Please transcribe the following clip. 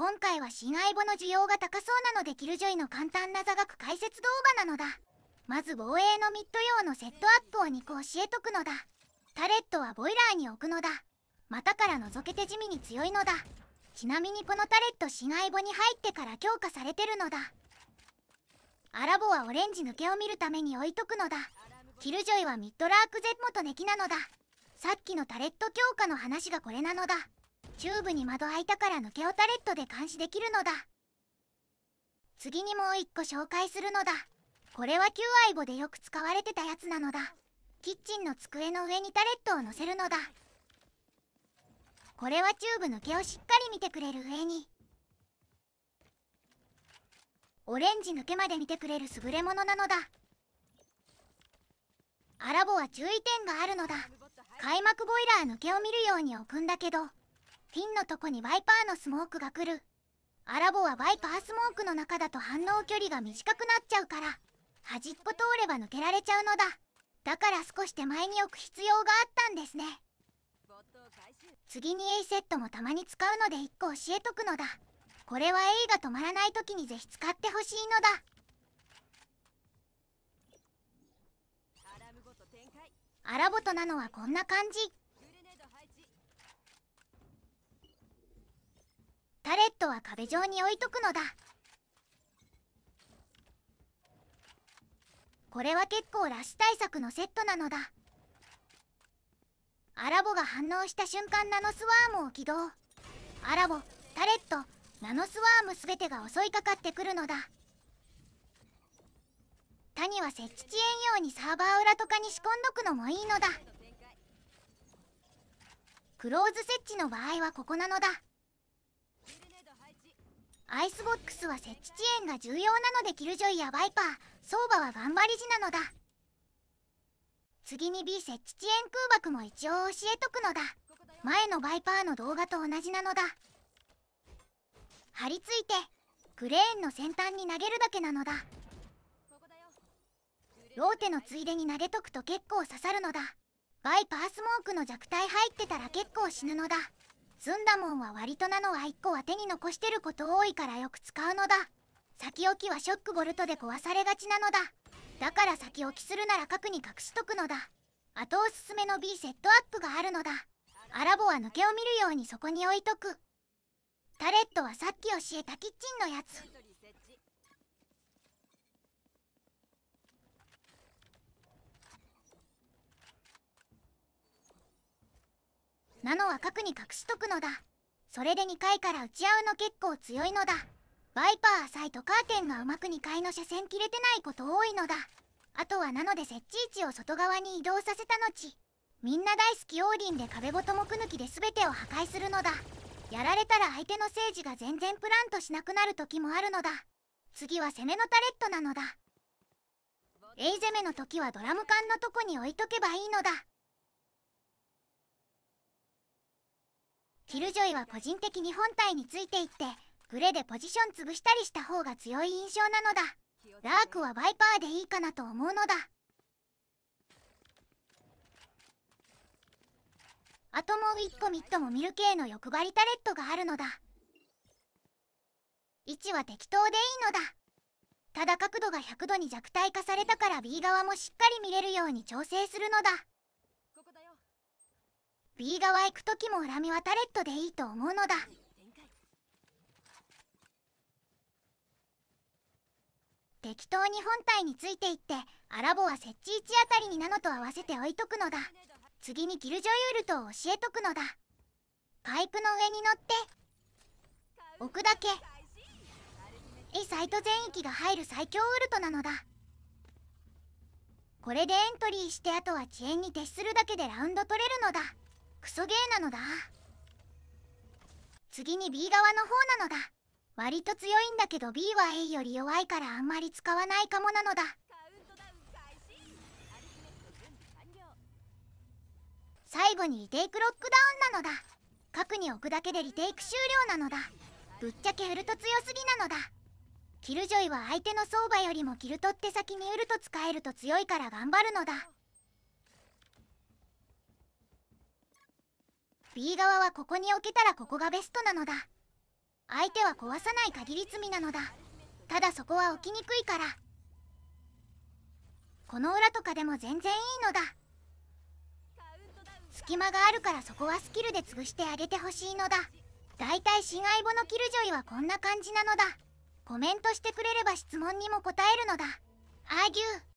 今回は新相棒の需要が高そうなのでキルジョイの簡単な座学解説動画なのだまず防衛のミッド用のセットアップを2個教えとくのだタレットはボイラーに置くのだ股から覗けて地味に強いのだちなみにこのタレット新相棒に入ってから強化されてるのだアラボはオレンジ抜けを見るために置いとくのだキルジョイはミッドラークゼッモとネキなのださっきのタレット強化の話がこれなのだチューブに窓開いたから抜けをタレットで監視できるのだ次にもう一個紹介するのだこれは旧アイボでよく使われてたやつなのだキッチンの机の上にタレットを乗せるのだこれはチューブ抜けをしっかり見てくれる上にオレンジ抜けまで見てくれる優れものなのだアラボは注意点があるのだ開幕ボイラー抜けを見るように置くんだけどフィンのとこにワイパーのスモークが来るアラボはワイパースモークの中だと反応距離が短くなっちゃうから端っこ通れば抜けられちゃうのだだから少し手前に置く必要があったんですね次に A セットもたまに使うので1個教えとくのだこれは A が止まらない時にぜひ使ってほしいのだアラボとなのはこんな感じタレットは壁上に置いとくのだこれは結構ラッシュ対策のセットなのだアラボが反応した瞬間ナノスワームを起動アラボタレットナノスワーム全てが襲いかかってくるのだ他には設置遅延用にサーバー裏とかに仕込んどくのもいいのだクローズ設置の場合はここなのだアイスボックスは設置遅延が重要なのでキルジョイやバイパー相場は頑張り地なのだ次に B 設置遅延空爆も一応教えとくのだ前のバイパーの動画と同じなのだ張り付いてクレーンの先端に投げるだけなのだローテのついでに投げとくと結構刺さるのだバイパースモークの弱体入ってたら結構死ぬのだずんだもんは割となのは1個は手に残してること多いからよく使うのだ先置きはショックボルトで壊されがちなのだだから先置きするなら核に隠しとくのだ後おすすめの B セットアップがあるのだアラボは抜けを見るようにそこに置いとくタレットはさっき教えたキッチンのやつナノは核に隠しとくのだそれで2回から打ち合うの結構強いのだワイパー浅いとカーテンがうまく2階の車線切れてないこと多いのだあとはナノで設置位置を外側に移動させた後みんな大好きオーディンで壁ごとく抜きで全てを破壊するのだやられたら相手の政治が全然プランとしなくなる時もあるのだ次は攻めのタレットなのだエイ攻めの時はドラム缶のとこに置いとけばいいのだキルジョイは個人的に本体についていってグレでポジション潰したりした方が強い印象なのだラークはバイパーでいいかなと思うのだアトモウィッコミットもミル系の欲張りタレットがあるのだ位置は適当でいいのだただ角度が100度に弱体化されたから B 側もしっかり見れるように調整するのだ B 側行く時もラミはタレットでいいと思うのだ適当に本体についていってアラボは設置位置あたりにナノと合わせて置いとくのだ次にギルジョユールを教えとくのだパイプの上に乗って置くだけイサイト全域が入る最強ウルトなのだこれでエントリーしてあとは遅延に徹するだけでラウンド取れるのだクソゲーなのだ次に B 側の方なのだ割と強いんだけど B は A より弱いからあんまり使わないかもなのだ最後にリテイクロックダウンなのだ核に置くだけでリテイク終了なのだぶっちゃけウルト強すぎなのだキルジョイは相手の相場よりもキルトって先にウルト使えると強いから頑張るのだ B 側はここに置けたらここがベストなのだ相手は壊さない限り罪なのだただそこは置きにくいからこの裏とかでも全然いいのだ隙間があるからそこはスキルで潰してあげてほしいのだだいたい新相棒のキルジョイはこんな感じなのだコメントしてくれれば質問にも答えるのだアーギュー